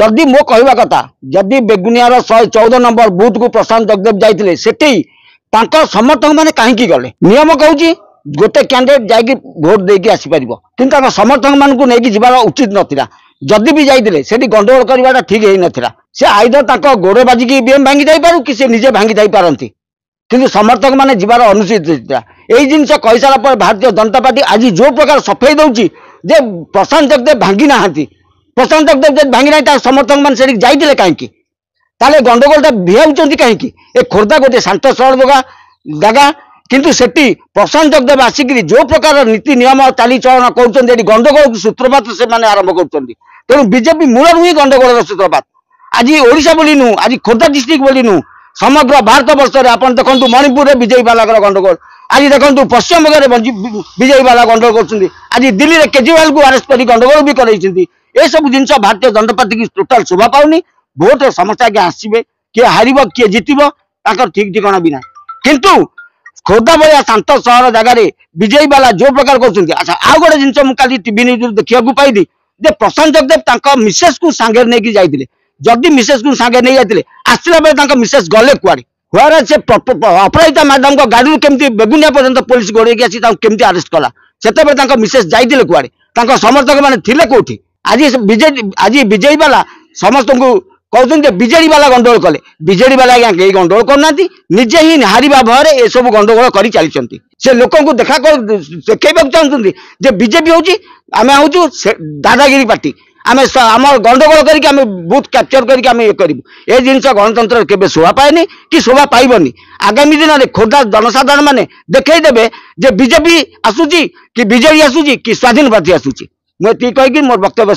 ଯଦି ମୋ କହିବା କଥା ଯଦି ବେଗୁନିଆର ଶହେ ଚଉଦ ନମ୍ବର ବୁଥକୁ ପ୍ରଶାନ୍ତ ଜଗଦେବ ଯାଇଥିଲେ ସେଠି ତାଙ୍କ ସମର୍ଥକ ମାନେ କାହିଁକି ଗଲେ ନିୟମ କହୁଛି ଗୋଟେ କ୍ୟାଣ୍ଡିଡେଟ୍ ଯାଇକି ଭୋଟ ଦେଇକି ଆସିପାରିବ କିନ୍ତୁ ତାଙ୍କ ସମର୍ଥକ ମାନଙ୍କୁ ନେଇକି ଯିବାର ଉଚିତ ନଥିଲା ଯଦି ବି ଯାଇଥିଲେ ସେଠି ଗଣ୍ଡଗୋଳ କରିବାଟା ଠିକ ହେଇନଥିଲା ସେ ଆଇଦର ତାଙ୍କ ଗୋଡ଼ ବାଜିକି ବିଏମ୍ ଭାଙ୍ଗି ଯାଇପାରୁ କି ସେ ନିଜେ ଭାଙ୍ଗି ଯାଇପାରନ୍ତି କିନ୍ତୁ ସମର୍ଥକ ମାନେ ଯିବାର ଅନୁଚିତ ଥିଲା ଏଇ ଜିନିଷ କହିସାରିଲା ପରେ ଭାରତୀୟ ଜନତା ପାର୍ଟି ଆଜି ଯେଉଁ ପ୍ରକାର ସଫେଇ ଦେଉଛି ଯେ ପ୍ରଶାନ୍ତ ଜଗଦେବ ଭାଙ୍ଗି ନାହାନ୍ତି প্রଶାন্ত যদি ভাঙি না তার সমর্থক মানে সেটি যাইলে কী তাহলে গন্ডগোলটা ভিয়াউছেন কী এ খোর্ধা গোটে শান্ত সরল বগা জায়গা কিন্তু সেটি প্রশান্ত দেব আসিকি যে প্রকার নীতি নিয়ম চালিচলন করছেন এটি গন্ডগোল সূত্রপাত সে মানে আরম্ভ করছেন তেমন বিজেপি মূলর হি গণ্ডগোলর সূত্রপাত আজ ওড়শা বলে নু আজ খোর্ধা ডিস্ট্রিক্ট বলে নু সমগ্র ভারতবর্ষের আপনার দেখুন মণিপুরের বিজেপি বালাগর গন্ডগোল আজ দেখুন পশ্চিমবঙ্গের বিজেপি বালা গন্ডগোল করছেন আজ দিল্লির কেজরিওয়াল আরেস্ট করে গন্ডগোল বি করাইছেন ଏସବୁ ଜିନିଷ ଭାରତୀୟ ଜନତା ପାର୍ଟିକି ଟୋଟାଲ ଶୋଭା ପାଉନି ଭୋଟ ସମସ୍ତେ ଆଜ୍ଞା ଆସିବେ କିଏ ହାରିବ କିଏ ଜିତିବ ତାଙ୍କର ଠିକ ଠିକଣା ବି ନାହିଁ କିନ୍ତୁ ଖୋର୍ଦ୍ଧା ଭଳିଆ ଶାନ୍ତ ସହର ଜାଗାରେ ବିଜେପି ବାଲା ଯୋଉ ପ୍ରକାର କରୁଛନ୍ତି ଆଚ୍ଛା ଆଉ ଗୋଟେ ଜିନିଷ ମୁଁ କାଲି ଟିଭି ନ୍ୟୁଜରୁ ଦେଖିବାକୁ ପାଇଲି ଯେ ପ୍ରଶାନ୍ତ ଜଗଦେବ ତାଙ୍କ ମିସେସକୁ ସାଙ୍ଗରେ ନେଇକି ଯାଇଥିଲେ ଯଦି ମିସେସକୁ ସାଙ୍ଗରେ ନେଇ ଯାଇଥିଲେ ଆସିଲା ବେଳେ ତାଙ୍କ ମିସେସ ଗଲେ କୁଆଡେ ହୁଆରେ ସେ ଅପରାଜିତା ମ୍ୟାଡାମଙ୍କ ଗାଡିରୁ କେମିତି ବେଗୁନିଆ ପର୍ଯ୍ୟନ୍ତ ପୋଲିସ ଗୋଡେଇକି ଆସି ତାଙ୍କୁ କେମିତି ଆରେଷ୍ଟ କଲା ସେତେବେଳେ ତାଙ୍କ ମିସେସ ଯାଇଥିଲେ କୁଆଡେ ତାଙ୍କ ସମର୍ଥକମାନେ ଥିଲେ କୋଉଠି আজি বিজেডি আজি বিজেপি ବାଲା ସମସ୍ତଙ୍କୁ କହୁଛନ୍ତି ଯେ ବିଜେଡି ବାଲା ଗଣ୍ଡଗୋଳ କଲେ ବିଜେଡି ବାଲା ଆଜ୍ଞା କେହି ଗଣ୍ଡଗୋଳ କରୁନାହାନ୍ତି ନିଜେ ହିଁ ହାରିବା ଭୟରେ ଏସବୁ ଗଣ୍ଡଗୋଳ କରି ଚାଲିଛନ୍ତି ସେ ଲୋକଙ୍କୁ ଦେଖା ଦେଖେଇବାକୁ ଚାହୁଁଛନ୍ତି ଯେ ବିଜେପି ହେଉଛି ଆମେ ହେଉଛୁ ଦାଦାଗିରି ପାର୍ଟି ଆମେ ଆମ ଗଣ୍ଡଗୋଳ କରିକି ଆମେ ବୁଥ୍ କ୍ୟାପଚର କରିକି ଆମେ ଇଏ କରିବୁ ଏ ଜିନିଷ ଗଣତନ୍ତ୍ର କେବେ ଶୋଭା ପାଏନି କି ଶୋଭା ପାଇବନି ଆଗାମୀ ଦିନରେ ଖୋର୍ଦ୍ଧା ଜନସାଧାରଣମାନେ ଦେଖେଇଦେବେ ଯେ ବିଜେପି ଆସୁଛି କି ବିଜେଡି ଆସୁଛି କି ସ୍ୱାଧୀନ ପ୍ରାର୍ଥୀ ଆସୁଛି মই কি কয় কি মোৰ বক্তব্য